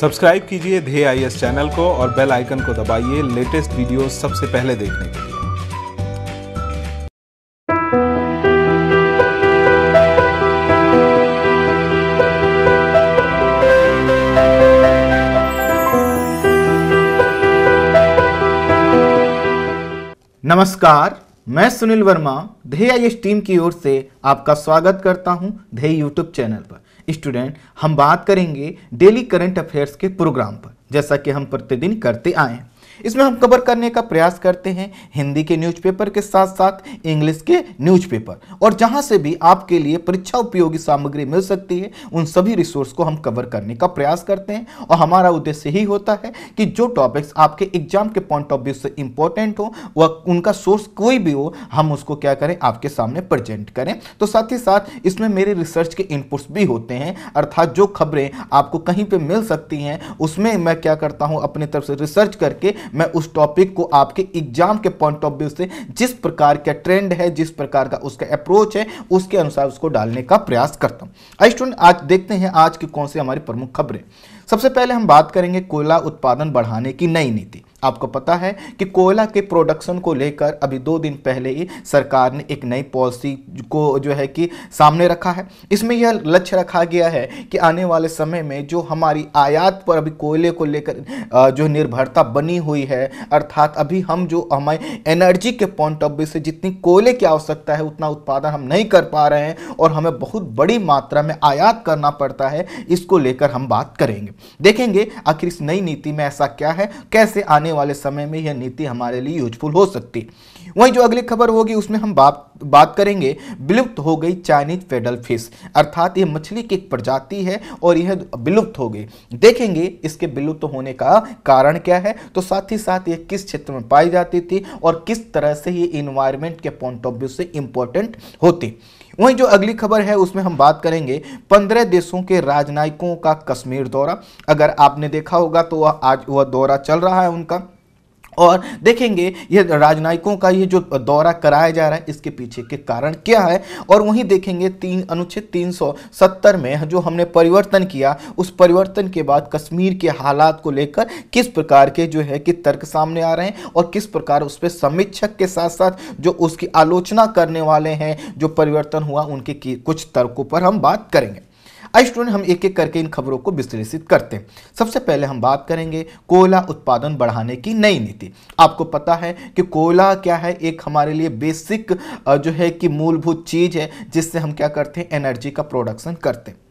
Subscribe कीजिए धे आई channel को और बेल आइकन को दबाइए लेटेस्ट वीडियो सबसे पहले देखने के लिए नमस्कार मैं सुनील वर्मा धे आई टीम की ओर से आपका स्वागत करता हूं धे यूट्यूब चैनल पर स्टूडेंट हम बात करेंगे डेली करंट अफेयर्स के प्रोग्राम पर जैसा कि हम प्रतिदिन करते आए हैं इसमें हम कवर करने का प्रयास करते हैं हिंदी के न्यूज़पेपर के साथ साथ इंग्लिश के न्यूज़पेपर और जहाँ से भी आपके लिए परीक्षा उपयोगी सामग्री मिल सकती है उन सभी रिसोर्स को हम कवर करने का प्रयास करते हैं और हमारा उद्देश्य ही होता है कि जो टॉपिक्स आपके एग्जाम के पॉइंट ऑफ व्यू से इंपॉर्टेंट हो वह उनका सोर्स कोई भी हो हम उसको क्या करें आपके सामने प्रजेंट करें तो साथ ही साथ इसमें मेरे रिसर्च के इनपुट्स भी होते हैं अर्थात जो खबरें आपको कहीं पर मिल सकती हैं उसमें मैं क्या करता हूँ अपने तरफ से रिसर्च करके मैं उस टॉपिक को आपके एग्जाम के पॉइंट ऑफ व्यू से जिस प्रकार का ट्रेंड है जिस प्रकार का उसका अप्रोच है उसके अनुसार उसको डालने का प्रयास करता हूँ स्टूडेंट आज देखते हैं आज की कौन सी हमारी प्रमुख खबरें सबसे पहले हम बात करेंगे कोयला उत्पादन बढ़ाने की नई नीति आपको पता है कि कोयला के प्रोडक्शन को लेकर अभी दो दिन पहले ही सरकार ने एक नई पॉलिसी को जो है कि सामने रखा है इसमें यह लक्ष्य रखा गया है कि आने वाले समय में जो हमारी आयात पर अभी कोयले को लेकर जो निर्भरता बनी हुई है अर्थात अभी हम जो हमारे एनर्जी के पॉइंट ऑफ व्यू से जितनी कोयले की आवश्यकता है उतना उत्पादन हम नहीं कर पा रहे हैं और हमें बहुत बड़ी मात्रा में आयात करना पड़ता है इसको लेकर हम बात करेंगे देखेंगे आखिर इस नई नीति में ऐसा क्या है कैसे आने वाले समय में यह नीति हमारे लिए यूजफुल हो सकती वहीं जो अगली खबर होगी उसमें हम बात बात करेंगे विलुप्त हो गई चाइनीज फेडल फिश अर्थात यह मछली की एक प्रजाति है और यह विलुप्त हो गई देखेंगे इसके विलुप्त होने का कारण क्या है तो साथ ही साथ यह किस क्षेत्र में पाई जाती थी और किस तरह से ये इन्वायरमेंट के पॉइंट ऑफ व्यू से इंपॉर्टेंट होती वहीं जो अगली खबर है उसमें हम बात करेंगे पंद्रह देशों के राजनयिकों का कश्मीर दौरा अगर आपने देखा होगा तो वह आज वह दौरा चल रहा है उनका और देखेंगे ये राजनयिकों का ये जो दौरा कराया जा रहा है इसके पीछे के कारण क्या है और वहीं देखेंगे तीन अनुच्छेद 370 में जो हमने परिवर्तन किया उस परिवर्तन के बाद कश्मीर के हालात को लेकर किस प्रकार के जो है कि तर्क सामने आ रहे हैं और किस प्रकार उस पर समीक्षक के साथ साथ जो उसकी आलोचना करने वाले हैं जो परिवर्तन हुआ उनके कुछ तर्कों पर हम बात करेंगे आई स्टूडेंट हम एक एक करके इन खबरों को विश्लेषित करते हैं सबसे पहले हम बात करेंगे कोयला उत्पादन बढ़ाने की नई नीति आपको पता है कि कोयला क्या है एक हमारे लिए बेसिक जो है कि मूलभूत चीज़ है जिससे हम क्या करते हैं एनर्जी का प्रोडक्शन करते हैं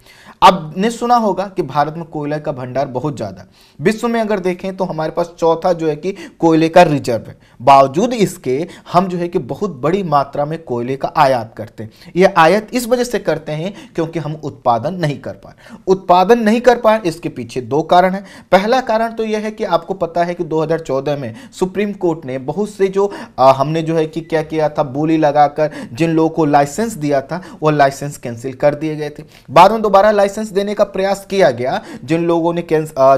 आपने सुना होगा कि भारत में कोयला का भंडार बहुत ज़्यादा विश्व में अगर देखें तो हमारे पास चौथा जो है कि कोयले का रिजर्व है बावजूद इसके हम जो है कि बहुत बड़ी मात्रा में कोयले का आयात करते हैं यह आयात इस वजह से करते हैं क्योंकि हम उत्पादन नहीं कर पाए उत्पादन नहीं कर पाए इसके पीछे दो कारण हैं पहला कारण तो यह है कि आपको पता है कि दो में सुप्रीम कोर्ट ने बहुत से जो आ, हमने जो है कि क्या किया था बोली लगाकर जिन लोगों को लाइसेंस दिया था वह लाइसेंस कैंसिल कर दिए गए थे बाद में दोबारा लाइसेंस लाइसेंस देने का प्रयास किया गया जिन लोगों ने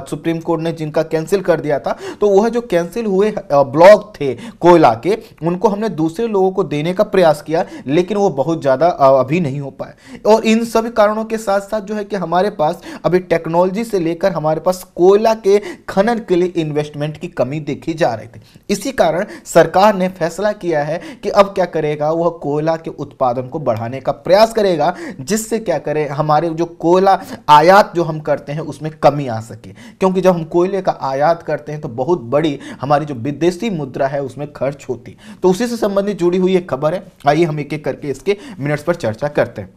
सुप्रीम कोर्ट ने जिनका कैंसिल कर दिया था तो वह जो कैंसिल हुए ब्लॉक थे कोयला के उनको हमने दूसरे लोगों को देने का प्रयास किया लेकिन वो बहुत ज़्यादा अभी नहीं हो पाए और इन सभी कारणों के साथ साथ जो है कि हमारे पास अभी टेक्नोलॉजी से लेकर हमारे पास कोयला के खनन के लिए इन्वेस्टमेंट की कमी देखी जा रही थी इसी कारण सरकार ने फैसला किया है कि अब क्या करेगा वह कोयला के उत्पादन को बढ़ाने का प्रयास करेगा जिससे क्या करे हमारे जो कोयला कोयला आयात जो हम करते हैं उसमें कमी आ सके क्योंकि जब हम कोयले का आयात करते हैं तो बहुत बड़ी हमारी जो विदेशी मुद्रा है उसमें खर्च होती तो उसी से संबंधित जुड़ी हुई एक खबर है आइए हम एक एक करके इसके मिनट्स पर चर्चा करते हैं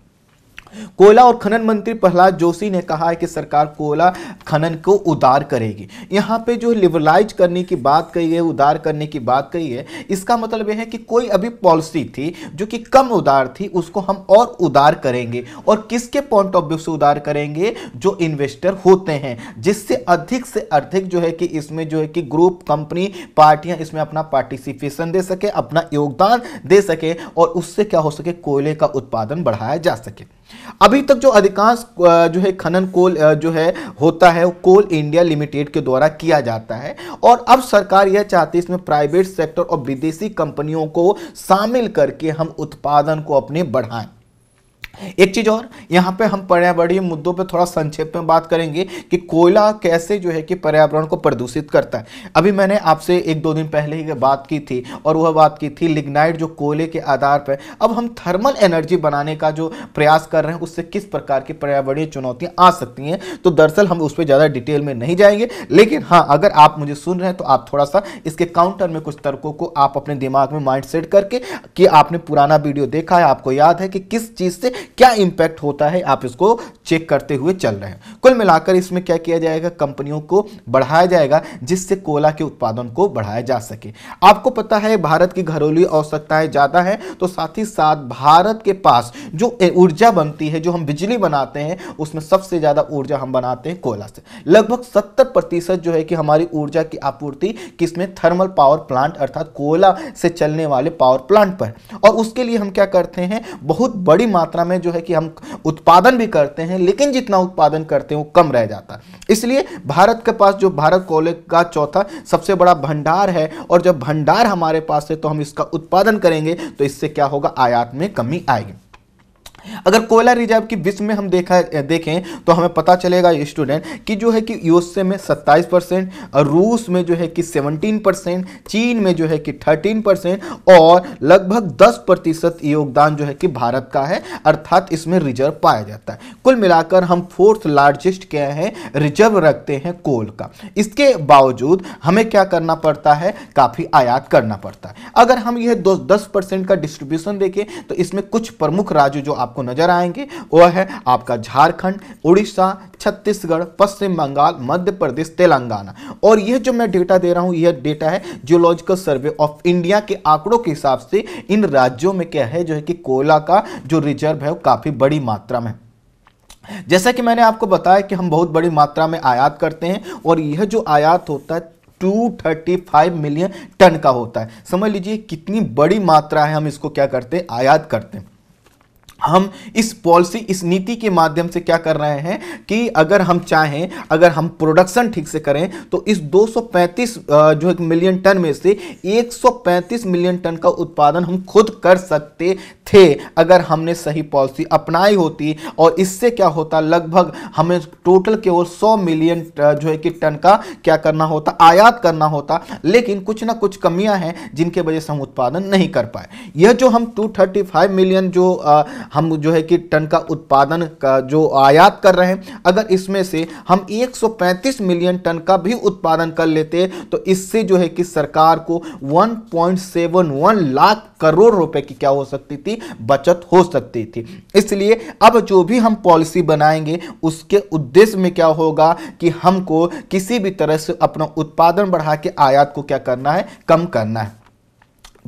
कोयला और खनन मंत्री प्रहलाद जोशी ने कहा है कि सरकार कोयला खनन को उदार करेगी यहाँ पे जो लिबरलाइज करने की बात कही है उदार करने की बात कही है इसका मतलब यह है कि कोई अभी पॉलिसी थी जो कि कम उदार थी उसको हम और उदार करेंगे और किसके पॉइंट ऑफ व्यू से उदार करेंगे जो इन्वेस्टर होते हैं जिससे अधिक से अधिक जो है कि इसमें जो है कि ग्रुप कंपनी पार्टियाँ इसमें अपना पार्टिसिपेशन दे सके अपना योगदान दे सके और उससे क्या हो सके कोयले का उत्पादन बढ़ाया जा सके अभी तक जो अधिकांश जो है खनन कोल जो है होता है कोल इंडिया लिमिटेड के द्वारा किया जाता है और अब सरकार यह चाहती है इसमें प्राइवेट सेक्टर और विदेशी कंपनियों को शामिल करके हम उत्पादन को अपने बढ़ाएं एक चीज़ और यहाँ पे हम पर्यावरणीय मुद्दों पे थोड़ा संक्षेप में बात करेंगे कि कोयला कैसे जो है कि पर्यावरण को प्रदूषित करता है अभी मैंने आपसे एक दो दिन पहले ही बात की थी और वह बात की थी लिग्नाइट जो कोयले के आधार पर अब हम थर्मल एनर्जी बनाने का जो प्रयास कर रहे हैं उससे किस प्रकार की पर्यावरणीय चुनौतियां आ सकती हैं तो दरअसल हम उस पर ज़्यादा डिटेल में नहीं जाएंगे लेकिन हाँ अगर आप मुझे सुन रहे हैं तो आप थोड़ा सा इसके काउंटर में कुछ तर्कों को आप अपने दिमाग में माइंड करके कि आपने पुराना वीडियो देखा है आपको याद है कि किस चीज़ से क्या इंपैक्ट होता है आप इसको चेक करते हुए चल रहे हैं कुल मिलाकर इसमें क्या किया जाएगा कंपनियों को बढ़ाया जाएगा जिससे कोला के उत्पादन को बढ़ाया जा सके आपको पता है भारत की घरेलू आवश्यकताएं ज़्यादा है तो साथ ही साथ भारत के पास जो ऊर्जा बनती है जो हम बिजली बनाते हैं उसमें सबसे ज़्यादा ऊर्जा हम बनाते हैं कोयला से लगभग सत्तर प्रतिशत जो है कि हमारी ऊर्जा की आपूर्ति किसमें थर्मल पावर प्लांट अर्थात कोयला से चलने वाले पावर प्लांट पर और उसके लिए हम क्या करते हैं बहुत बड़ी मात्रा में में जो है कि हम उत्पादन भी करते हैं लेकिन जितना उत्पादन करते हैं वो कम रह जाता है इसलिए भारत के पास जो भारत कोयले का चौथा सबसे बड़ा भंडार है और जब भंडार हमारे पास है तो हम इसका उत्पादन करेंगे तो इससे क्या होगा आयात में कमी आएगी अगर कोयला रिजर्व की विश्व में हम देखा देखें तो हमें पता चलेगा स्टूडेंट कि जो है कि यूएसए में 27 परसेंट रूस में जो है कि 17 परसेंट चीन में जो है कि 13 परसेंट और लगभग 10 प्रतिशत योगदान जो है कि भारत का है अर्थात इसमें रिजर्व पाया जाता है कुल मिलाकर हम फोर्थ लार्जेस्ट क्या है रिजर्व रखते हैं कोल का इसके बावजूद हमें क्या करना पड़ता है काफ़ी आयात करना पड़ता है अगर हम यह दस परसेंट का डिस्ट्रीब्यूशन देखें तो इसमें कुछ प्रमुख राज्य जो आपको आपको नजर आएंगे वह है आपका झारखंड उड़ीसा छत्तीसगढ़ पश्चिम बंगाल मध्य प्रदेश तेलंगाना और यह जो मैं डेटा दे रहा हूँ यह डेटा है जियोलॉजिकल सर्वे ऑफ इंडिया के आंकड़ों के हिसाब से इन राज्यों में क्या है जो है कि कोयला का जो रिजर्व है वो काफ़ी बड़ी मात्रा में जैसा कि मैंने आपको बताया कि हम बहुत बड़ी मात्रा में आयात करते हैं और यह जो आयात होता है 235 मिलियन टन का होता है समझ लीजिए कितनी बड़ी मात्रा है हम इसको क्या करते हैं आयात करते हैं हम इस पॉलिसी इस नीति के माध्यम से क्या कर रहे हैं कि अगर हम चाहें अगर हम प्रोडक्शन ठीक से करें तो इस 235 जो एक मिलियन टन में से 135 मिलियन टन का उत्पादन हम खुद कर सकते थे अगर हमने सही पॉलिसी अपनाई होती और इससे क्या होता लगभग हमें टोटल केवल 100 मिलियन जो है कि टन का क्या करना होता आयात करना होता लेकिन कुछ ना कुछ कमियाँ हैं जिनके वजह से हम उत्पादन नहीं कर पाए यह जो हम टू मिलियन जो आ, हम जो है कि टन का उत्पादन का जो आयात कर रहे हैं अगर इसमें से हम 135 मिलियन टन का भी उत्पादन कर लेते तो इससे जो है कि सरकार को 1.71 लाख करोड़ रुपए की क्या हो सकती थी बचत हो सकती थी इसलिए अब जो भी हम पॉलिसी बनाएंगे उसके उद्देश्य में क्या होगा कि हमको किसी भी तरह से अपना उत्पादन बढ़ा के आयात को क्या करना है कम करना है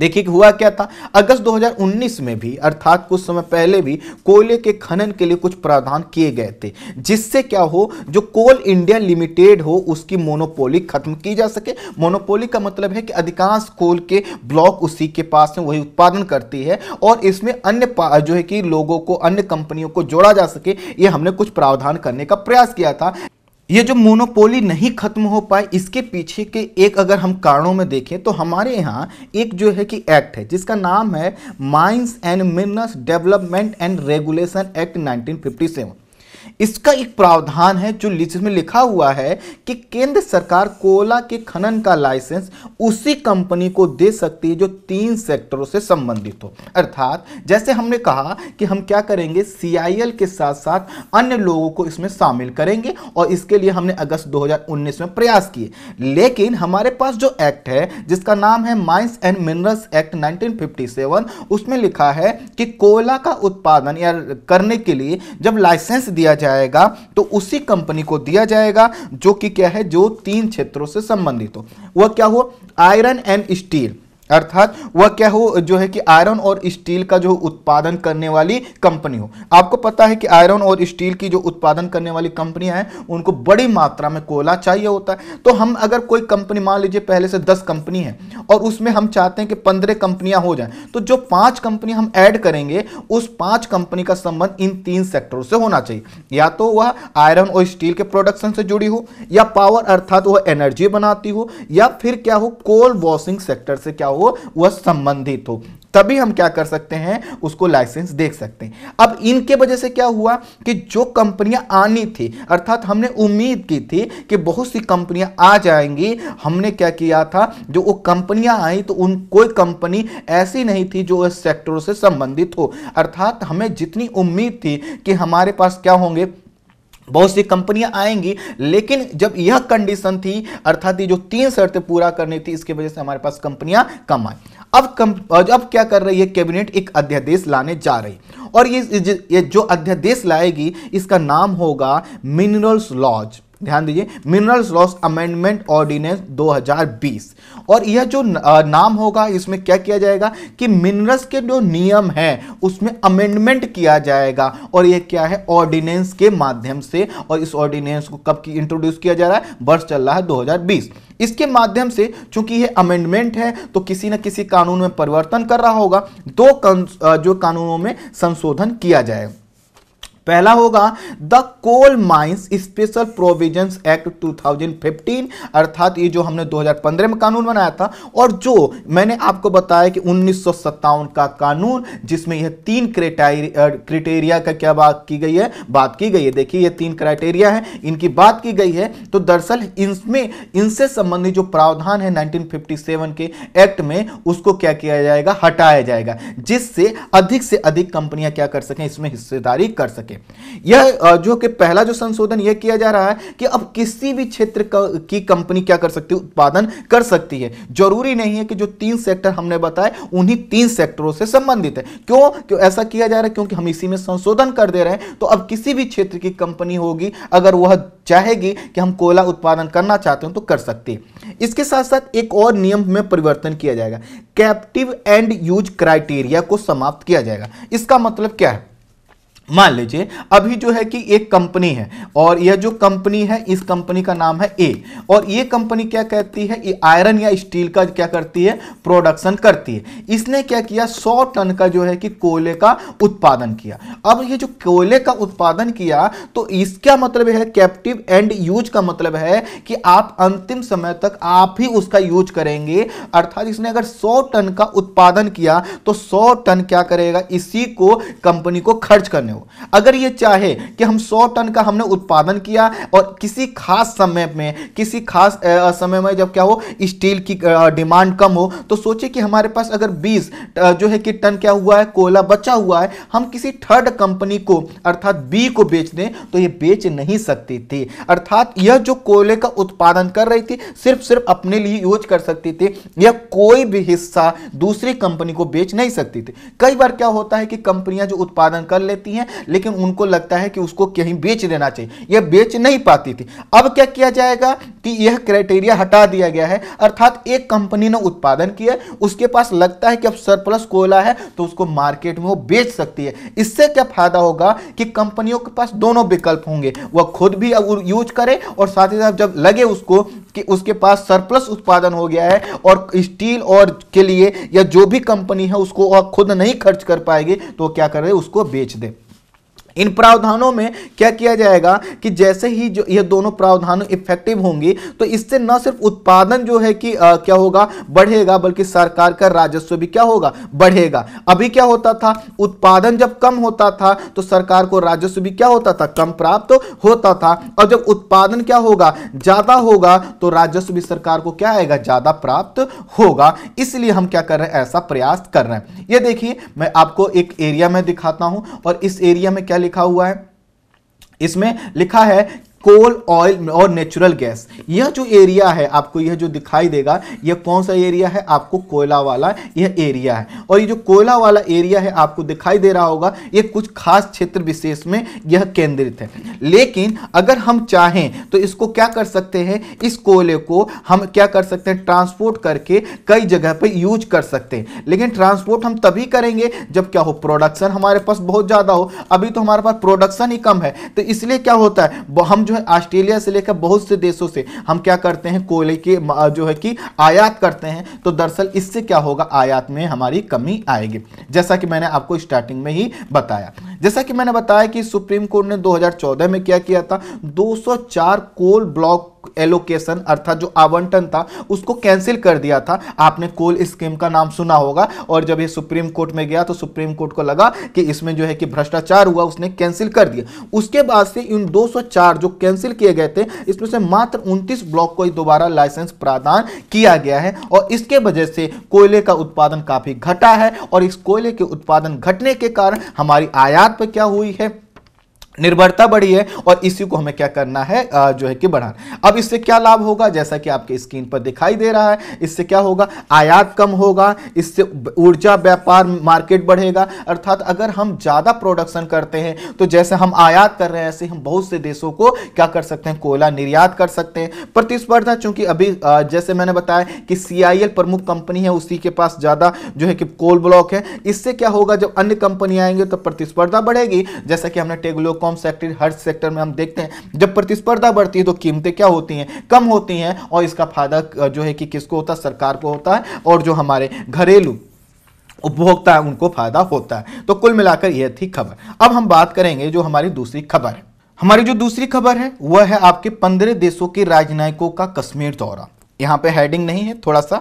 देखिए कि हुआ क्या था अगस्त 2019 में भी अर्थात कुछ समय पहले भी कोयले के खनन के लिए कुछ प्रावधान किए गए थे जिससे क्या हो जो कोल इंडिया लिमिटेड हो उसकी मोनोपोली खत्म की जा सके मोनोपोली का मतलब है कि अधिकांश कोल के ब्लॉक उसी के पास में वही उत्पादन करती है और इसमें अन्य जो है कि लोगों को अन्य कंपनियों को जोड़ा जा सके ये हमने कुछ प्रावधान करने का प्रयास किया था ये जो मोनोपोली नहीं खत्म हो पाए इसके पीछे के एक अगर हम कारणों में देखें तो हमारे यहाँ एक जो है कि एक्ट है जिसका नाम है mines and minerals development and regulation act 1957 इसका एक प्रावधान है जो जिसमें लिखा हुआ है कि केंद्र सरकार कोला के खनन का लाइसेंस उसी कंपनी को दे सकती है जो तीन सेक्टरों से संबंधित हो अर्थात जैसे हमने कहा कि हम क्या करेंगे सीआईएल के साथ साथ अन्य लोगों को इसमें शामिल करेंगे और इसके लिए हमने अगस्त 2019 में प्रयास किए लेकिन हमारे पास जो एक्ट है जिसका नाम है mines and minerals act nineteen उसमें लिखा है कि कोयला का उत्पादन या करने के लिए जब लाइसेंस दिया जाए जाएगा तो उसी कंपनी को दिया जाएगा जो कि क्या है जो तीन क्षेत्रों से संबंधित हो वह क्या हो आयरन एंड स्टील अर्थात वह क्या हो जो है कि आयरन और स्टील का जो उत्पादन करने वाली कंपनी हो आपको पता है कि आयरन और स्टील की जो उत्पादन करने वाली कंपनियां हैं उनको बड़ी मात्रा में कोयला चाहिए होता है तो हम अगर कोई कंपनी मान लीजिए पहले से दस कंपनी है और उसमें हम चाहते हैं कि पंद्रह कंपनियां हो जाए तो जो पांच कंपनी हम ऐड करेंगे उस पांच कंपनी का संबंध इन तीन सेक्टरों से होना चाहिए या तो वह आयरन और स्टील के प्रोडक्शन से जुड़ी हो या पावर अर्थात वह एनर्जी बनाती हो या फिर क्या हो कोल वॉशिंग सेक्टर से क्या हो हो वह संबंधित हो तभी हम क्या कर सकते हैं उसको लाइसेंस देख सकते हैं अब इनके वजह से क्या हुआ कि जो कंपनियां आनी थी अर्थात हमने उम्मीद की थी कि बहुत सी कंपनियां आ जाएंगी हमने क्या किया था जो वो कंपनियां आई तो उन कोई कंपनी ऐसी नहीं थी जो इस सेक्टर से संबंधित हो अर्थात हमें जितनी उम्मीद थी कि हमारे पास क्या होंगे बहुत सी कंपनियां आएंगी लेकिन जब यह कंडीशन थी अर्थात ये जो तीन शर्तें पूरा करनी थी इसकी वजह से हमारे पास कंपनियां कम आई अब कम अब क्या कर रही है कैबिनेट एक अध्यादेश लाने जा रही और ये, ये जो अध्यादेश लाएगी इसका नाम होगा मिनरल्स लॉज ध्यान दीजिए मिनरल्स लॉस अमेंडमेंट ऑर्डिनेंस 2020 और यह जो नाम होगा इसमें क्या किया जाएगा कि मिनरल्स के जो नियम है उसमें अमेंडमेंट किया जाएगा और यह क्या है ऑर्डिनेंस के माध्यम से और इस ऑर्डिनेंस को कब की इंट्रोड्यूस किया जा रहा है वर्ष चल रहा है 2020 इसके माध्यम से चूंकि यह अमेंडमेंट है तो किसी न किसी कानून में परिवर्तन कर रहा होगा दो जो कानूनों में संशोधन किया जाए पहला होगा the coal mines special provisions act 2015 अर्थात ये जो हमने 2015 में कानून बनाया था और जो मैंने आपको बताया कि उन्नीस का कानून जिसमें यह तीन क्रिटेरिया का क्या बात की गई है बात की गई है देखिए यह तीन क्राइटेरिया है इनकी बात की गई है तो दरअसल इनमें इनसे संबंधित जो प्रावधान है 1957 के एक्ट में उसको क्या किया जाएगा हटाया जाएगा जिससे अधिक से अधिक कंपनियां क्या कर सकें इसमें हिस्सेदारी कर सकें यह जो कि पहला जो संशोधन यह किया जा रहा है कि अब किसी भी क्षेत्र की कंपनी क्या कर सकती है उत्पादन कर सकती है जरूरी नहीं है कि जो तीन सेक्टर हमने बताए उन्हीं तीन सेक्टरों से संबंधित है क्यों क्यों ऐसा किया जा रहा है क्योंकि हम इसी में संशोधन कर दे रहे हैं तो अब किसी भी क्षेत्र की कंपनी होगी अगर वह चाहेगी कि हम कोयला उत्पादन करना चाहते हैं तो कर सकती है इसके साथ साथ एक और नियम में परिवर्तन किया जाएगा कैप्टिव एंड यूज क्राइटेरिया को समाप्त किया जाएगा इसका मतलब क्या है मान लीजिए अभी जो है कि एक कंपनी है और यह जो कंपनी है इस कंपनी का नाम है ए और ये कंपनी क्या कहती है ये आयरन या स्टील का क्या करती है प्रोडक्शन करती है इसने क्या किया 100 टन का जो है कि कोयले का उत्पादन किया अब ये जो कोयले का उत्पादन किया तो इसका मतलब है कैप्टिव एंड यूज का मतलब है कि आप अंतिम समय तक आप ही उसका यूज करेंगे अर्थात इसने अगर सौ टन का उत्पादन किया तो सौ टन क्या करेगा इसी को कंपनी को खर्च करने हो अगर ये चाहे कि हम 100 टन का हमने उत्पादन किया और किसी खास समय में किसी खास समय में जब क्या हो स्टील की डिमांड कम हो तो सोचे कि हमारे पास अगर 20 जो है कि टन क्या हुआ है कोयला बचा हुआ है हम किसी थर्ड कंपनी को अर्थात बी को बेच दें तो ये बेच नहीं सकती थी अर्थात यह जो कोयले का उत्पादन कर रही थी सिर्फ सिर्फ अपने लिए यूज कर सकती थी यह कोई भी हिस्सा दूसरी कंपनी को बेच नहीं सकती थी कई बार क्या होता है कि कंपनियां जो उत्पादन कर लेती हैं है लेकिन उनको लगता है कि उसको कहीं बेच देना चाहिए यह बेच नहीं पाती थी अब क्या किया जाएगा कि यह क्राइटेरिया हटा दिया गया है अर्थात एक कंपनी ने उत्पादन किया उसके पास लगता है कि अब सरप्लस कोयला है तो उसको मार्केट में वो बेच सकती है इससे क्या फायदा होगा कि कंपनियों के पास दोनों विकल्प होंगे वह खुद भी अब यूज करे और साथ ही साथ जब लगे उसको कि उसके पास सरप्लस उत्पादन हो गया है और स्टील और के लिए या जो भी कंपनी है उसको और खुद नहीं खर्च कर पाएगी तो क्या करे उसको बेच दे इन प्रावधानों में क्या किया जाएगा कि जैसे ही जो ये दोनों प्रावधान इफेक्टिव होंगी तो इससे न सिर्फ उत्पादन जो है कि आ, क्या होगा बढ़ेगा बल्कि सरकार का राजस्व भी क्या होगा बढ़ेगा अभी क्या होता था उत्पादन जब कम होता था तो सरकार को राजस्व भी क्या होता था कम प्राप्त होता था और जब उत्पादन क्या होगा ज्यादा होगा तो राजस्व भी सरकार को क्या आएगा ज्यादा प्राप्त होगा इसलिए हम क्या कर रहे हैं ऐसा प्रयास कर रहे हैं ये देखिए मैं आपको एक एरिया में दिखाता हूं और इस एरिया में क्या लिखा हुआ है इसमें लिखा है कोल ऑयल और नेचुरल गैस यह जो एरिया है आपको यह जो दिखाई देगा यह कौन सा एरिया है आपको कोयला वाला यह एरिया है और ये जो कोयला वाला एरिया है आपको दिखाई दे रहा होगा यह कुछ खास क्षेत्र विशेष में यह केंद्रित है लेकिन अगर हम चाहें तो इसको क्या कर सकते हैं इस कोयले को हम क्या कर सकते हैं ट्रांसपोर्ट करके कई जगह पर यूज कर सकते हैं लेकिन ट्रांसपोर्ट हम तभी करेंगे जब क्या हो प्रोडक्शन हमारे पास बहुत ज़्यादा हो अभी तो हमारे पास प्रोडक्शन ही कम है तो इसलिए क्या होता है हम जो है ऑस्ट्रेलिया से लेकर बहुत से देशों से हम क्या करते हैं कोयले के जो है कि आयात करते हैं तो दरअसल इससे क्या होगा आयात में हमारी कमी आएगी जैसा कि मैंने आपको स्टार्टिंग में ही बताया जैसा कि मैंने बताया कि सुप्रीम कोर्ट ने 2014 में क्या किया था 204 कोल ब्लॉक एलोकेशन अर्थात जो आवंटन था उसको कैंसिल कर दिया था आपने कोल स्कीम का नाम सुना होगा और जब ये सुप्रीम कोर्ट में गया तो सुप्रीम कोर्ट को लगा कि इसमें जो है कि भ्रष्टाचार हुआ उसने कैंसिल कर दिया उसके बाद से इन 204 जो कैंसिल किए गए थे इसमें से मात्र 29 ब्लॉक को दोबारा लाइसेंस प्रदान किया गया है और इसके वजह से कोयले का उत्पादन काफी घटा है और इस कोयले के उत्पादन घटने के कारण हमारी आयात पर क्या हुई है निर्भरता बढ़ी है और इसी को हमें क्या करना है जो है कि बढ़ाना अब इससे क्या लाभ होगा जैसा कि आपके स्क्रीन पर दिखाई दे रहा है इससे क्या होगा आयात कम होगा इससे ऊर्जा व्यापार मार्केट बढ़ेगा अर्थात अगर हम ज़्यादा प्रोडक्शन करते हैं तो जैसे हम आयात कर रहे हैं ऐसे हम बहुत से देशों को क्या कर सकते हैं कोयला निर्यात कर सकते हैं प्रतिस्पर्धा चूंकि अभी जैसे मैंने बताया कि सी प्रमुख कंपनी है उसी के पास ज़्यादा जो है कि कोल ब्लॉक है इससे क्या होगा जब अन्य कंपनी आएंगे तो प्रतिस्पर्धा बढ़ेगी जैसा कि हमने टेगलोकॉम तमाम सेक्टर हर सेक्टर में हम देखते हैं जब प्रतिस्पर्धा बढ़ती है तो कीमतें क्या होती हैं कम होती हैं और इसका फायदा जो है कि किसको होता है सरकार को होता है और जो हमारे घरेलू उपभोक्ता है उनको फायदा होता है तो कुल मिलाकर यह थी खबर अब हम बात करेंगे जो हमारी दूसरी खबर है हमारी जो दूसरी खबर है वह है आपके पंद्रह देशों के राजनयिकों का कश्मीर दौरा यहाँ पे हेडिंग नहीं है थोड़ा सा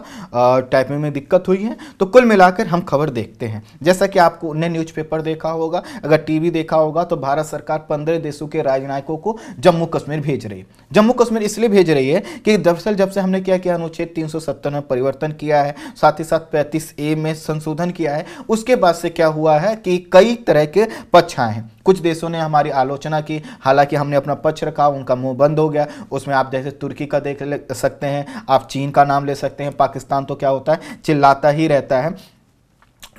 टाइपिंग में दिक्कत हुई है तो कुल मिलाकर हम खबर देखते हैं जैसा कि आपको ने न्यूज़पेपर देखा होगा अगर टीवी देखा होगा तो भारत सरकार पंद्रह देशों के राजनयिकों को जम्मू कश्मीर भेज रही है जम्मू कश्मीर इसलिए भेज रही है कि दरअसल जब से हमने क्या किया अनुच्छेद तीन में परिवर्तन किया है साथ ही साथ पैंतीस ए में संशोधन किया है उसके बाद से क्या हुआ है कि कई तरह के पक्ष आए हैं कुछ देशों ने हमारी आलोचना की हालांकि हमने अपना पक्ष रखा उनका मुंह बंद हो गया उसमें आप जैसे तुर्की का देख सकते हैं आप चीन का नाम ले सकते हैं पाकिस्तान तो क्या होता है चिल्लाता ही रहता है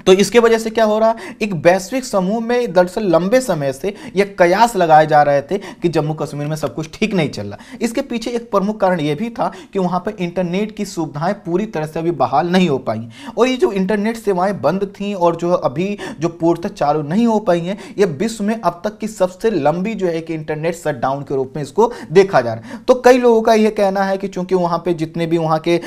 तो इसके वजह से क्या हो रहा है एक वैश्विक समूह में दरअसल लंबे समय से यह कयास लगाए जा रहे थे कि जम्मू कश्मीर में सब कुछ ठीक नहीं चल रहा इसके पीछे एक प्रमुख कारण यह भी था कि वहाँ पर इंटरनेट की सुविधाएं पूरी तरह से अभी बहाल नहीं हो पाई और ये जो इंटरनेट सेवाएं बंद थी और जो अभी जो पूर्त चालू नहीं हो पाई हैं ये विश्व में अब तक की सबसे लंबी जो है कि इंटरनेट शटडाउन के रूप में इसको देखा जा रहा है तो कई लोगों का यह कहना है कि चूंकि वहाँ पर जितने भी वहाँ के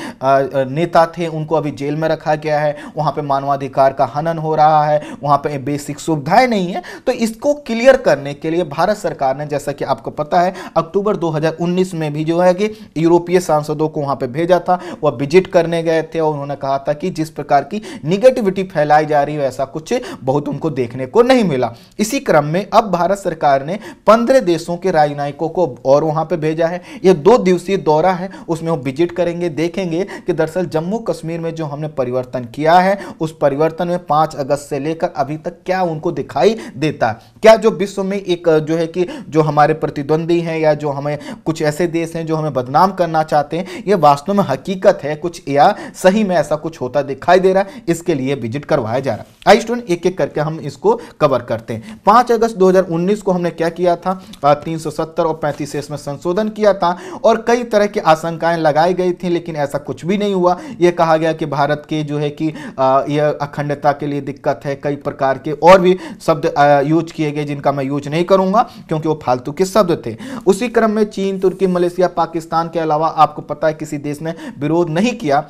नेता थे उनको अभी जेल में रखा गया है वहाँ पर मानवाधिकार का का हनन हो रहा है वहां पर बेसिक सुविधाएं नहीं है तो इसको क्लियर करने के लिए भारत सरकार ने जैसा कि आपको पता है अक्टूबर 2019 में भी जो है कि यूरोपीय सांसदों को वहां पर भेजा था वह विजिट करने गए थे और उन्होंने कहा था कि जिस प्रकार की निगेटिविटी फैलाई जा रही है ऐसा कुछ बहुत उनको देखने को नहीं मिला इसी क्रम में अब भारत सरकार ने पंद्रह देशों के राजनयिकों को और वहां पर भेजा है यह दो दिवसीय दौरा है उसमें वो विजिट करेंगे देखेंगे कि दरअसल जम्मू कश्मीर में जो हमने परिवर्तन किया है उस परिवर्तन में पांच अगस्त से लेकर अभी तक क्या उनको दिखाई देता है क्या जो विश्व में एक जो है कि जो हमारे प्रतिद्वंदी हैं या जो हमें कुछ ऐसे देश हैं जो हमें बदनाम करना चाहते हैं ये वास्तव में हकीकत है कुछ या सही में ऐसा कुछ होता दिखाई दे रहा है इसके लिए विजिट करवाया जा रहा है आई स्टूडेंट एक एक करके हम इसको कवर करते हैं पांच अगस्त 2019 को हमने क्या किया था 370 और पैंतीस इसमें संशोधन किया था और कई तरह की आशंकाएं लगाई गई थी लेकिन ऐसा कुछ भी नहीं हुआ यह कहा गया कि भारत के जो है कि यह अखंडता सहायता के लिए दिक्कत है कई प्रकार के और भी शब्द यूज किए गए जिनका मैं यूज नहीं करूंगा क्योंकि वो फालतू के शब्द थे उसी क्रम में चीन तुर्की मलेशिया पाकिस्तान के अलावा आपको पता है किसी देश ने विरोध नहीं किया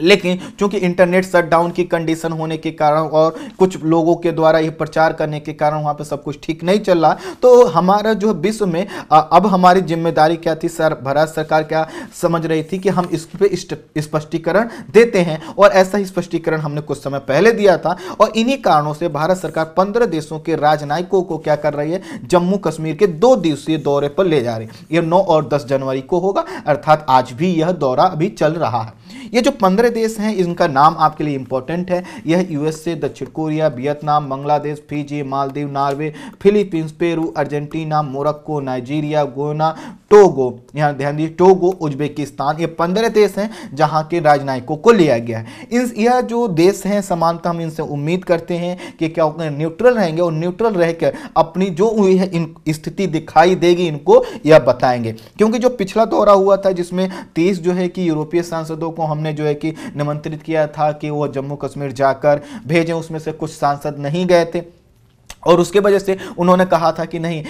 लेकिन चूंकि इंटरनेट शटडाउन की कंडीशन होने के कारण और कुछ लोगों के द्वारा ये प्रचार करने के कारण वहाँ पे सब कुछ ठीक नहीं चल रहा तो हमारा जो विश्व में अब हमारी जिम्मेदारी क्या थी सर भारत सरकार क्या समझ रही थी कि हम इस पर स्पष्टीकरण देते हैं और ऐसा ही स्पष्टीकरण हमने कुछ समय पहले दिया था और इन्हीं कारणों से भारत सरकार पंद्रह देशों के राजनयिकों को क्या कर रही है जम्मू कश्मीर के दो दिवसीय दौरे पर ले जा रही है यह नौ और दस जनवरी को होगा अर्थात आज भी यह दौरा अभी चल रहा है ये जो पंद्रह देश हैं इनका नाम आपके लिए इंपॉर्टेंट है यह यूएसए दक्षिण Korea Vietnam Bangladesh Fiji Maldives Norway Philippines Peru Argentina Morocco Nigeria Ghana Togo यहाँ ध्यान दीजिए टोगो उज्बेकिस्तान ये पंद्रह देश हैं जहाँ के राजनयिकों को लिया गया है इन यह जो देश हैं समानता हम इनसे उम्मीद करते हैं कि क्या न्यूट्रल रहेंगे और न्यूट्रल रहकर अपनी जो हुई है इन स्थिति दिखाई देगी इनको यह बताएंगे क्योंकि जो पिछला दौरा हुआ था जिसमें तीस जो है कि यूरोपीय सांसदों को हमने जो है कि निमंत्रित किया था कि वो जम्मू कश्मीर जाकर भेजें उसमें से कुछ सांसद नहीं गए थे और उसके वजह से उन्होंने कहा था कि नहीं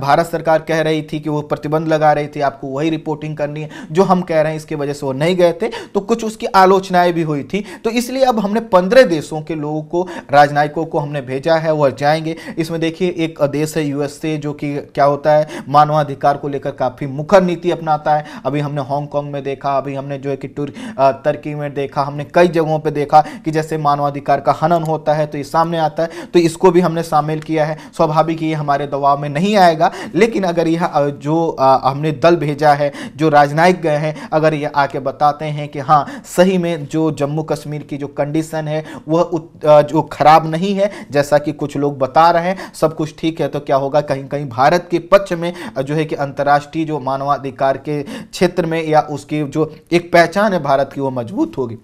भारत सरकार कह रही थी कि वो प्रतिबंध लगा रही थी आपको वही रिपोर्टिंग करनी है जो हम कह रहे हैं इसके वजह से वो नहीं गए थे तो कुछ उसकी आलोचनाएं भी हुई थी तो इसलिए अब हमने पंद्रह देशों के लोगों को राजनयिकों को हमने भेजा है वह जाएंगे इसमें देखिए एक देश है यूएसए जो कि क्या होता है मानवाधिकार को लेकर काफ़ी मुखर नीति अपनाता है अभी हमने हांगकॉन्ग में देखा अभी हमने जो है कि टूर तर्की में देखा हमने कई जगहों पर देखा कि जैसे मानवाधिकार का हनन होता है तो ये सामने आता है तो इसको भी हमने शामिल शामिल किया है स्वाभाविक ये हमारे दबाव में नहीं आएगा लेकिन अगर यह जो हमने दल भेजा है जो राजनयिक गए हैं अगर यह आके बताते हैं कि हाँ सही में जो जम्मू कश्मीर की जो कंडीशन है वह जो खराब नहीं है जैसा कि कुछ लोग बता रहे हैं सब कुछ ठीक है तो क्या होगा कहीं कहीं भारत के पक्ष में जो है कि अंतर्राष्ट्रीय जो मानवाधिकार के क्षेत्र में या उसकी जो एक पहचान है भारत की वो मजबूत होगी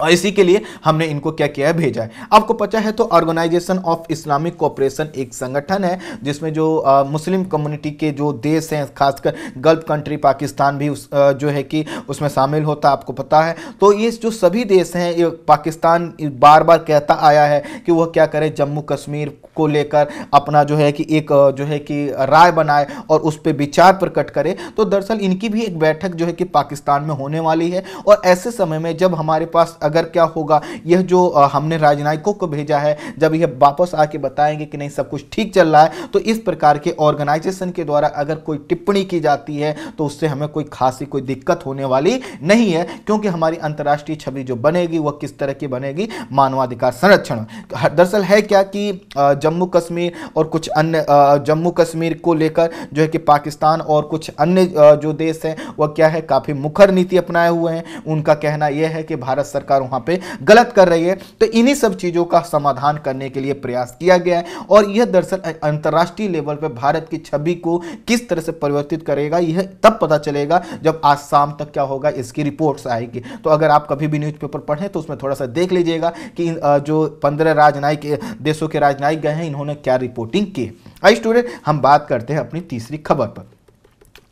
और इसी के लिए हमने इनको क्या किया है भेजा है आपको पता है तो ऑर्गेनाइजेशन ऑफ इस्लामिक कॉपरेशन एक संगठन है जिसमें जो आ, मुस्लिम कम्युनिटी के जो देश हैं खासकर गल्फ कंट्री पाकिस्तान भी उस आ, जो है कि उसमें शामिल होता आपको पता है तो ये जो सभी देश हैं ये पाकिस्तान बार बार कहता आया है कि वह क्या करे जम्मू कश्मीर को लेकर अपना जो है कि एक जो है कि राय बनाए और उस पर विचार प्रकट करे तो दरअसल इनकी भी एक बैठक जो है कि पाकिस्तान में होने वाली है और ऐसे समय में जब हमारे पास अगर क्या होगा यह जो हमने राजनयिकों को भेजा है जब यह वापस आके बताएंगे कि नहीं सब कुछ ठीक चल रहा है तो इस प्रकार के ऑर्गेनाइजेशन के द्वारा अगर कोई टिप्पणी की जाती है तो उससे हमें कोई खासी कोई दिक्कत होने वाली नहीं है क्योंकि हमारी अंतर्राष्ट्रीय छवि जो बनेगी वह किस तरह की बनेगी मानवाधिकार संरक्षण दरअसल है क्या कि जम्मू कश्मीर और कुछ अन्य जम्मू कश्मीर को लेकर जो है कि पाकिस्तान और कुछ अन्य जो देश हैं वह क्या है काफ़ी मुखर नीति अपनाए हुए हैं उनका कहना यह है कि भारत सरकार सरकार वहां पे गलत कर रही है तो इन्हीं सब चीज़ों का समाधान करने के लिए प्रयास किया गया है और यह दरअसल अंतर्राष्ट्रीय लेवल पर भारत की छवि को किस तरह से परिवर्तित करेगा यह तब पता चलेगा जब आज शाम तक क्या होगा इसकी रिपोर्ट आएगी तो अगर आप कभी भी न्यूज पेपर पढ़ें तो उसमें थोड़ा सा देख लीजिएगा कि जो पंद्रह राजनयिक देशों के राजनयिक गए हैं इन्होंने क्या रिपोर्टिंग की आई स्टूडेंट हम बात करते हैं अपनी तीसरी खबर पर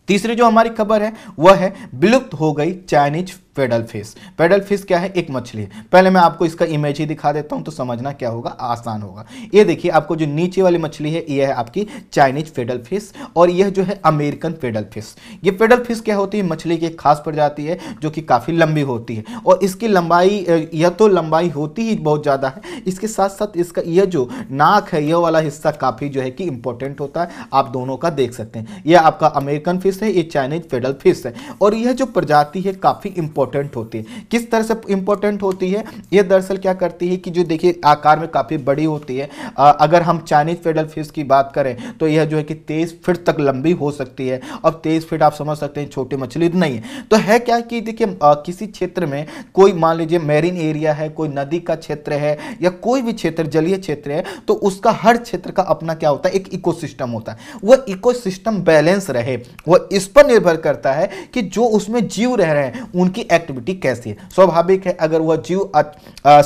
तीसरी जो हमारी खबर है वह है विलुप्त हो गई Chinese paddlefish paddlefish क्या है एक मछली है पहले मैं आपको इसका इमेज ही दिखा देता हूँ तो समझना क्या होगा आसान होगा ये देखिए आपको जो नीचे वाली मछली है ये है आपकी चाइनीज पेडल फिश और यह जो है अमेरिकन पेडल फिश ये पेडल फिश क्या होती है मछली की एक खास प्रजाति है जो कि काफ़ी लंबी होती है और इसकी लंबाई यह तो लंबाई होती ही बहुत ज़्यादा है इसके साथ साथ इसका यह जो नाक है यह वाला हिस्सा काफ़ी जो है कि इंपॉर्टेंट होता है आप दोनों का देख सकते हैं यह आपका अमेरिकन फिश है ये चाइनीज पेडल फिश है और यह जो प्रजाति है काफ़ी इंपॉर्टेंट इंपॉर्टेंट होती है किस तरह से इंपॉर्टेंट होती है ये दरअसल क्या करती है कि जो देखिए आकार में काफ़ी बड़ी होती है आ, अगर हम चाइनीज फेडल फिश की बात करें तो यह जो है कि तेईस फिट तक लंबी हो सकती है अब तेईस फिट आप समझ सकते हैं छोटी मछली तो नहीं है तो है क्या कि देखिए किसी क्षेत्र में कोई मान लीजिए मेरीन एरिया है कोई नदी का क्षेत्र है या कोई भी क्षेत्र जलीय क्षेत्र है तो उसका हर क्षेत्र का अपना क्या होता है एक इकोसिस्टम होता है वह इकोसिस्टम बैलेंस रहे वह इस पर निर्भर करता है कि जो उसमें जीव रह रहे हैं उनकी एक्टिविटी कैसी है स्वाभाविक है अगर वह जीव आ,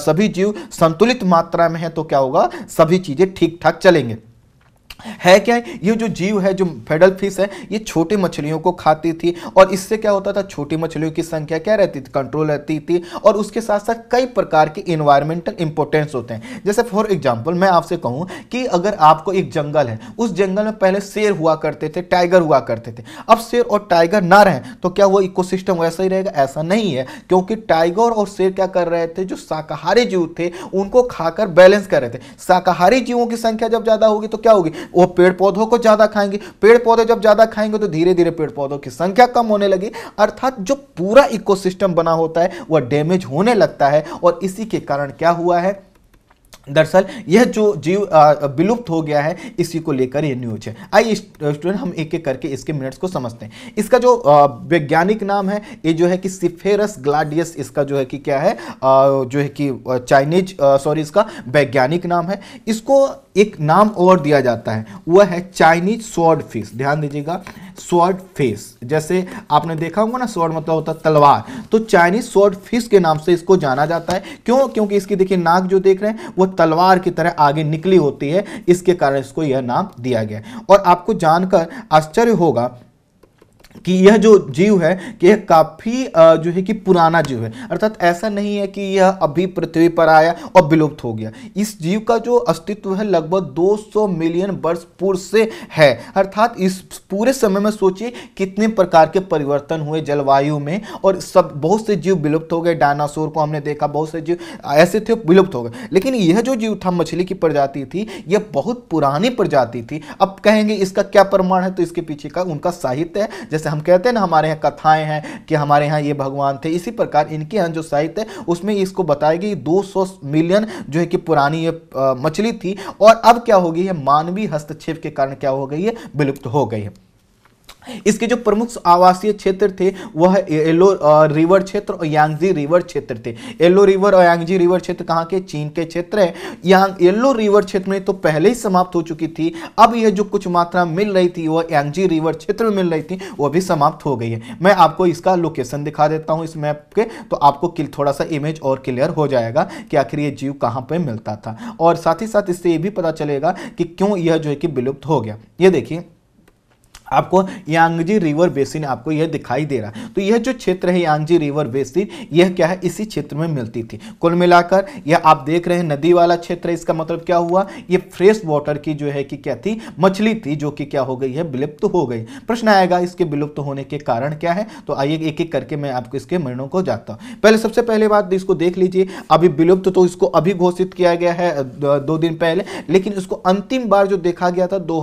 सभी जीव संतुलित मात्रा में है तो क्या होगा सभी चीजें ठीक ठाक चलेंगे है क्या है? ये जो जीव है जो फेडल फिश है ये छोटे मछलियों को खाती थी और इससे क्या होता था छोटी मछलियों की संख्या क्या रहती थी कंट्रोल रहती थी और उसके साथ साथ कई प्रकार के इन्वायरमेंटल इंपोर्टेंस होते हैं जैसे फॉर एग्जाम्पल मैं आपसे कहूँ कि अगर आपको एक जंगल है उस जंगल में पहले शेर हुआ करते थे टाइगर हुआ करते थे अब शेर और टाइगर ना रहें तो क्या वो इको वैसा ही रहेगा ऐसा नहीं है क्योंकि टाइगर और शेर क्या कर रहे थे जो शाकाहारी जीव थे उनको खाकर बैलेंस कर रहे थे शाकाहारी जीवों की संख्या जब ज़्यादा होगी तो क्या होगी वो पेड़ पौधों को ज़्यादा खाएंगे पेड़ पौधे जब ज़्यादा खाएंगे तो धीरे धीरे पेड़ पौधों की संख्या कम होने लगी अर्थात जो पूरा इकोसिस्टम बना होता है वह डैमेज होने लगता है और इसी के कारण क्या हुआ है दरअसल यह जो जीव विलुप्त हो गया है इसी को लेकर यह न्यूज है आइए स्टूडेंट हम एक एक करके इसके मिनट्स को समझते हैं इसका जो वैज्ञानिक नाम है ये जो है कि सिफेरस ग्लाडियस इसका जो है कि क्या है जो है कि चाइनीज सॉरी इसका वैज्ञानिक नाम है इसको एक नाम और दिया जाता है वह है चाइनीज स्वॉर्ड फिश ध्यान दीजिएगा स्वॉर्ड फिस जैसे आपने देखा होगा ना स्वॉर्ड मतलब होता है तलवार तो चाइनीज स्वॉर्ड फिश के नाम से इसको जाना जाता है क्यों क्योंकि इसकी देखिए नाक जो देख रहे हैं वो तलवार की तरह आगे निकली होती है इसके कारण इसको यह नाम दिया गया और आपको जानकर आश्चर्य होगा कि यह जो जीव है कि यह काफ़ी जो है कि पुराना जीव है अर्थात ऐसा नहीं है कि यह अभी पृथ्वी पर आया और विलुप्त हो गया इस जीव का जो अस्तित्व है लगभग 200 मिलियन वर्ष पूर्व से है अर्थात इस पूरे समय में सोचिए कितने प्रकार के परिवर्तन हुए जलवायु में और सब बहुत से जीव विलुप्त हो गए डायनासोर को हमने देखा बहुत से जीव ऐसे थे विलुप्त हो गए लेकिन यह जो जीव था मछली की प्रजाति थी यह बहुत पुरानी प्रजाति थी अब कहेंगे इसका क्या प्रमाण है तो इसके पीछे का उनका साहित्य है जैसे हम कहते हैं ना हमारे यहाँ कथाएं हैं कि हमारे यहाँ ये भगवान थे इसी प्रकार इनके यहाँ जो साहित्य है उसमें इसको बताया गया दो मिलियन जो है कि पुरानी ये मछली थी और अब क्या हो गई है मानवीय हस्तक्षेप के कारण क्या हो गई है विलुप्त हो गई है इसके जो प्रमुख आवासीय क्षेत्र थे वह येलो रिवर क्षेत्र और यांगजी रिवर क्षेत्र थे येलो रिवर और यांगजी रिवर क्षेत्र कहाँ के चीन के क्षेत्र है यांग येलो रिवर क्षेत्र में तो पहले ही समाप्त हो चुकी थी अब यह जो कुछ मात्रा मिल रही थी वह यांगजी रिवर क्षेत्र में मिल रही थी वह भी समाप्त हो गई है मैं आपको इसका लोकेशन दिखा देता हूँ इस मैप के तो आपको थोड़ा सा इमेज और क्लियर हो जाएगा कि आखिर ये जीव कहाँ पर मिलता था और साथ ही साथ इससे ये भी पता चलेगा कि क्यों यह जो है कि विलुप्त हो गया ये देखिए आपको यांगजी रिवर बेसिन आपको यह दिखाई दे रहा है तो यह जो क्षेत्र है यांगजी रिवर बेसिन यह क्या है इसी क्षेत्र में मिलती थी कुल मिलाकर यह आप देख रहे हैं नदी वाला क्षेत्र है इसका मतलब क्या हुआ यह फ्रेश वाटर की जो है कि क्या थी मछली थी जो कि क्या हो गई है विलुप्त हो गई प्रश्न आएगा इसके विलुप्त होने के कारण क्या है तो आइए एक एक करके मैं आपको इसके मरणों को जाता हूँ पहले सबसे पहले बात तो इसको देख लीजिए अभी विलुप्त तो इसको अभी घोषित किया गया है दो दिन पहले लेकिन इसको अंतिम बार जो देखा गया था दो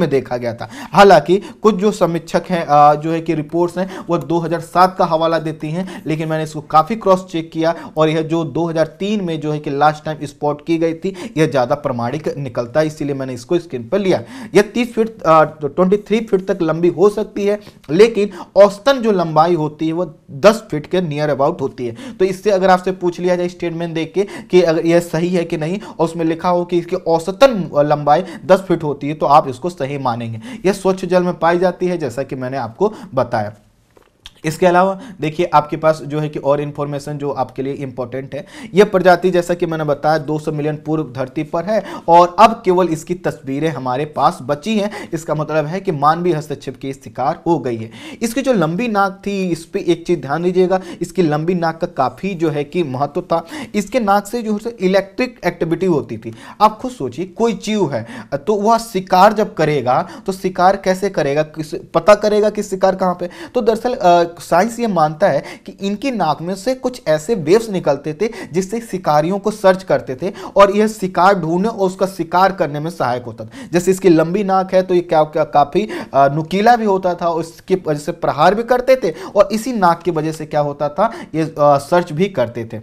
में देखा गया था हालांकि कुछ जो समीक्षक हैं जो है कि रिपोर्ट्स हैं वो 2007 का हवाला देती हैं लेकिन मैंने इसको काफ़ी क्रॉस चेक किया और यह जो 2003 में जो है कि लास्ट टाइम स्पॉट की गई थी यह ज़्यादा प्रमाणिक निकलता है इसीलिए मैंने इसको स्क्रीन पर लिया यह तीस फीट ट्वेंटी फीट तक लंबी हो सकती है लेकिन औस्तन जो लंबाई होती है वह दस फिट के नियर अबाउट होती है तो इससे अगर आपसे पूछ लिया जाए स्टेटमेंट देख के कि अगर यह सही है कि नहीं और उसमें लिखा हो कि इसकी औसतन लंबाई दस फिट होती है तो आप इसको सही मानेंगे यह स्वच्छ जल में पाई जाती है जैसा कि मैंने आपको बताया इसके अलावा देखिए आपके पास जो है कि और इन्फॉर्मेशन जो आपके लिए इंपॉर्टेंट है यह प्रजाति जैसा कि मैंने बताया 200 मिलियन पूर्व धरती पर है और अब केवल इसकी तस्वीरें हमारे पास बची हैं इसका मतलब है कि मानवीय हस्तक्षेप की शिकार हो गई है इसकी जो लंबी नाक थी इस पर एक चीज़ ध्यान दीजिएगा इसकी लंबी नाक का काफ़ी जो है कि महत्व था इसके नाक से जो है इलेक्ट्रिक एक्टिविटी होती थी आप खुद सोचिए कोई जीव है तो वह शिकार जब करेगा तो शिकार कैसे करेगा किस पता करेगा कि शिकार कहाँ पर तो दरअसल साइंस ये मानता है कि इनके नाक में से कुछ ऐसे वेव्स निकलते थे जिससे शिकारियों को सर्च करते थे और यह शिकार ढूंढने और उसका शिकार करने में सहायक होता था जैसे इसकी लंबी नाक है तो ये क्या क्या काफ़ी नुकीला भी होता था और इसकी वजह से प्रहार भी करते थे और इसी नाक की वजह से क्या होता था ये सर्च भी करते थे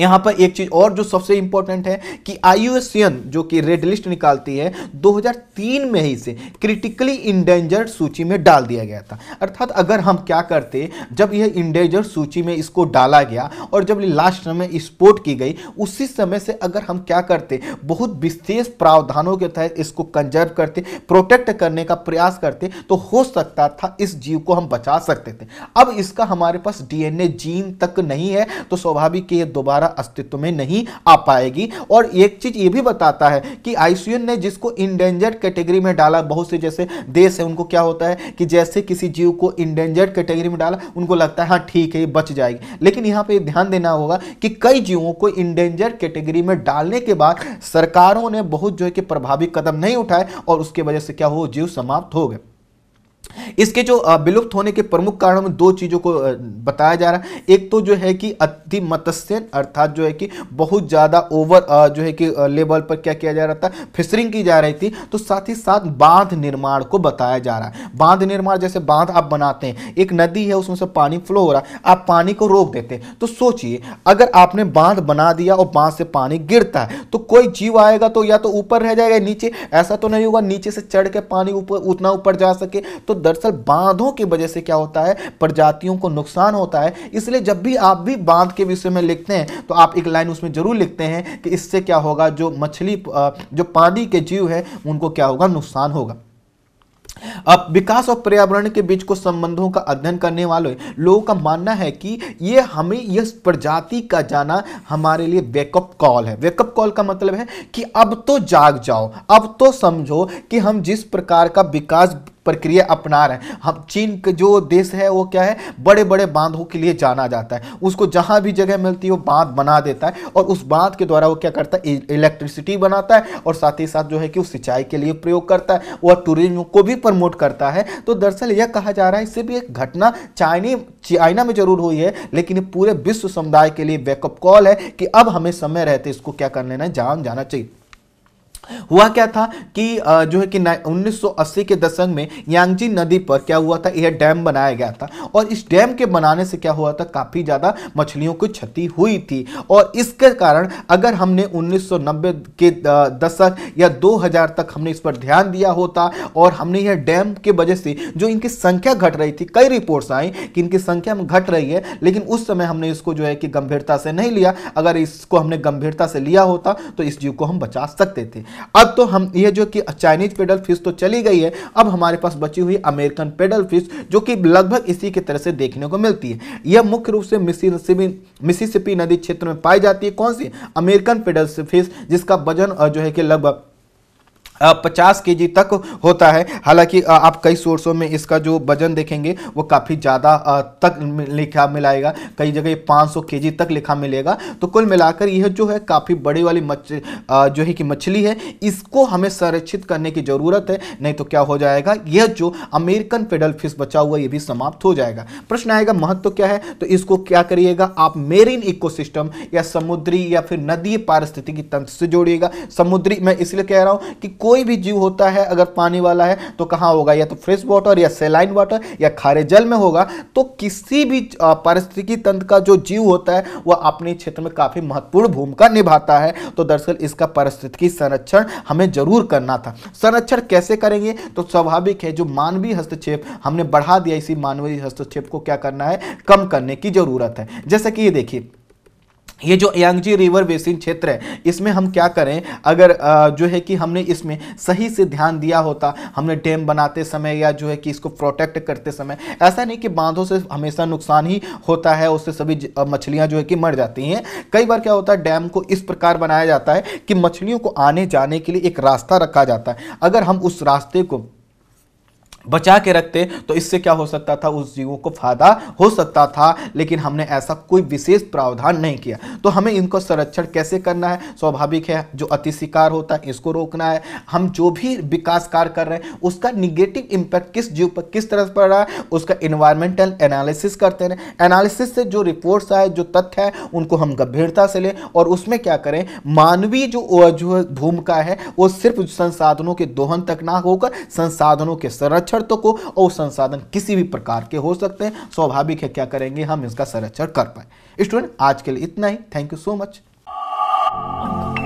यहाँ पर एक चीज और जो सबसे इंपॉर्टेंट है कि आईयूएसएन जो कि रेड लिस्ट निकालती है 2003 में ही इसे क्रिटिकली इंडेंजर्ड सूची में डाल दिया गया था अर्थात अगर हम क्या करते जब यह इंडेंजर्ड सूची में इसको डाला गया और जब लास्ट समय स्पोर्ट की गई उसी समय से अगर हम क्या करते बहुत विशेष प्रावधानों के तहत इसको कंजर्व करते प्रोटेक्ट करने का प्रयास करते तो हो सकता था इस जीव को हम बचा सकते थे अब इसका हमारे पास डीएनए जीन तक नहीं है तो स्वाभाविक ये दो दोबारा अस्तित्व में नहीं आ पाएगी और एक चीज ये भी बताता है कि आईसीएन ने जिसको इंडेंजर्ड कैटेगरी में डाला बहुत से जैसे देश है उनको क्या होता है कि जैसे किसी जीव को इंडेंजर्ड कैटेगरी में डाला उनको लगता है हाँ ठीक है ये बच जाएगी लेकिन यहाँ पर ध्यान देना होगा कि कई जीवों को इंडेंजर्ड कैटेगरी में डालने के बाद सरकारों ने बहुत जो है कि प्रभावी कदम नहीं उठाए और उसके वजह से क्या हो जीव समाप्त हो गए इसके जो विलुप्त होने के प्रमुख कारणों में दो चीज़ों को बताया जा रहा है एक तो जो है कि अति मत्स्यन अर्थात जो है कि बहुत ज़्यादा ओवर जो है कि लेवल पर क्या किया जा रहा था फिशरिंग की जा रही थी तो साथ ही साथ बांध निर्माण को बताया जा रहा है बांध निर्माण जैसे बांध आप बनाते हैं एक नदी है उसमें से पानी फ्लो हो रहा है आप पानी को रोक देते हैं तो सोचिए अगर आपने बांध बना दिया और बांध से पानी गिरता है तो कोई जीव आएगा तो या तो ऊपर रह जाएगा नीचे ऐसा तो नहीं होगा नीचे से चढ़ के पानी ऊपर उतना ऊपर जा सके तो दरअसल बांधों की वजह से क्या होता है प्रजातियों को नुकसान होता है इसलिए जब भी आप भी बांध के विषय में लिखते हैं तो आप एक लाइन उसमें जरूर लिखते हैं कि इससे क्या होगा जो मछली जो पानी के जीव है उनको क्या होगा नुकसान होगा अब विकास और पर्यावरण के बीच को संबंधों का अध्ययन करने वाले लोगों का मानना है कि ये हमें यह प्रजाति का जाना हमारे लिए वेकअप कॉल है वेकअप कॉल का मतलब है कि अब तो जाग जाओ अब तो समझो कि हम जिस प्रकार का विकास प्रक्रिया अपना रहे हैं हम चीन का जो देश है वो क्या है बड़े बड़े बांधों के लिए जाना जाता है उसको जहाँ भी जगह मिलती है वो बांध बना देता है और उस बांध के द्वारा वो क्या करता है इलेक्ट्रिसिटी बनाता है और साथ ही साथ जो है कि वो सिंचाई के लिए प्रयोग करता है और टूरिज्म को भी प्रमोट करता है तो दरअसल यह कहा जा रहा है इससे भी एक घटना चाइनी चाइना में जरूर हुई है लेकिन पूरे विश्व समुदाय के लिए बैकअप कॉल है कि अब हमें समय रहते इसको क्या कर लेना है जान जाना चाहिए हुआ क्या था कि जो है कि 1980 के दशक में यांगजी नदी पर क्या हुआ था यह डैम बनाया गया था और इस डैम के बनाने से क्या हुआ था काफ़ी ज़्यादा मछलियों को क्षति हुई थी और इसके कारण अगर हमने 1990 के दशक या 2000 तक हमने इस पर ध्यान दिया होता और हमने यह डैम के वजह से जो इनकी संख्या घट रही थी कई रिपोर्ट्स आई कि इनकी संख्या घट रही है लेकिन उस समय हमने इसको जो है कि गंभीरता से नहीं लिया अगर इसको हमने गंभीरता से लिया होता तो इस जीव को हम बचा सकते थे अब तो हम ये जो कि चाइनीज पेडल फिश तो चली गई है अब हमारे पास बची हुई अमेरिकन पेडल फिश जो कि लगभग इसी की तरह से देखने को मिलती है यह मुख्य रूप से मिसिसिपी नदी क्षेत्र में पाई जाती है कौन सी अमेरिकन पेडल फिश जिसका वजन जो है कि लगभग पचास के जी तक होता है हालांकि आप कई सोर्सों में इसका जो वजन देखेंगे वो काफ़ी ज़्यादा तक लिखा मिलाएगा कई जगह सौ 500 जी तक लिखा मिलेगा तो कुल मिलाकर यह जो है काफ़ी बड़ी वाली मच्छ जो है कि मछली है इसको हमें संरक्षित करने की ज़रूरत है नहीं तो क्या हो जाएगा यह जो अमेरिकन पेडल फिश बचा हुआ ये भी समाप्त हो जाएगा प्रश्न आएगा महत्व तो क्या है तो इसको क्या करिएगा आप मेरीन इकोसिस्टम या समुद्री या फिर नदी पारिस्थितिकी तंत्र से जोड़िएगा समुद्री मैं इसलिए कह रहा हूँ कि कोई भी जीव होता है अगर पानी वाला है तो कहाँ होगा या तो फ्रेश वाटर या सेलाइन वाटर या खारे जल में होगा तो किसी भी पारिस्थितिकी तंत्र का जो जीव होता है वह अपने क्षेत्र में काफ़ी महत्वपूर्ण भूमिका निभाता है तो दरअसल इसका पारिस्थितिकी संरक्षण हमें जरूर करना था संरक्षण कैसे करेंगे तो स्वाभाविक है जो मानवीय हस्तक्षेप हमने बढ़ा दिया इसी मानवीय हस्तक्षेप को क्या करना है कम करने की जरूरत है जैसे कि ये देखिए ये जो यांगजी रिवर बेसिन क्षेत्र है इसमें हम क्या करें अगर जो है कि हमने इसमें सही से ध्यान दिया होता हमने डैम बनाते समय या जो है कि इसको प्रोटेक्ट करते समय ऐसा नहीं कि बांधों से हमेशा नुकसान ही होता है उससे सभी मछलियाँ जो है कि मर जाती हैं कई बार क्या होता है डैम को इस प्रकार बनाया जाता है कि मछलियों को आने जाने के लिए एक रास्ता रखा जाता है अगर हम उस रास्ते को बचा के रखते तो इससे क्या हो सकता था उस जीवों को फायदा हो सकता था लेकिन हमने ऐसा कोई विशेष प्रावधान नहीं किया तो हमें इनको संरक्षण कैसे करना है स्वाभाविक है जो अति शिकार होता है इसको रोकना है हम जो भी विकास कार्य कर रहे हैं उसका निगेटिव इम्पैक्ट किस जीव पर किस तरह पड़ रहा है उसका इन्वायरमेंटल एनालिसिस करते रहें एनालिसिस से जो रिपोर्ट्स आए जो तथ्य है उनको हम गंभीरता से लें और उसमें क्या करें मानवीय जो भूमिका है वो सिर्फ संसाधनों के दोहन तक ना होकर संसाधनों के संरक्षण शर्तों को और संसाधन किसी भी प्रकार के हो सकते हैं स्वाभाविक है क्या करेंगे हम इसका संरक्षण कर पाए स्टूडेंट आज के लिए इतना ही थैंक यू सो मच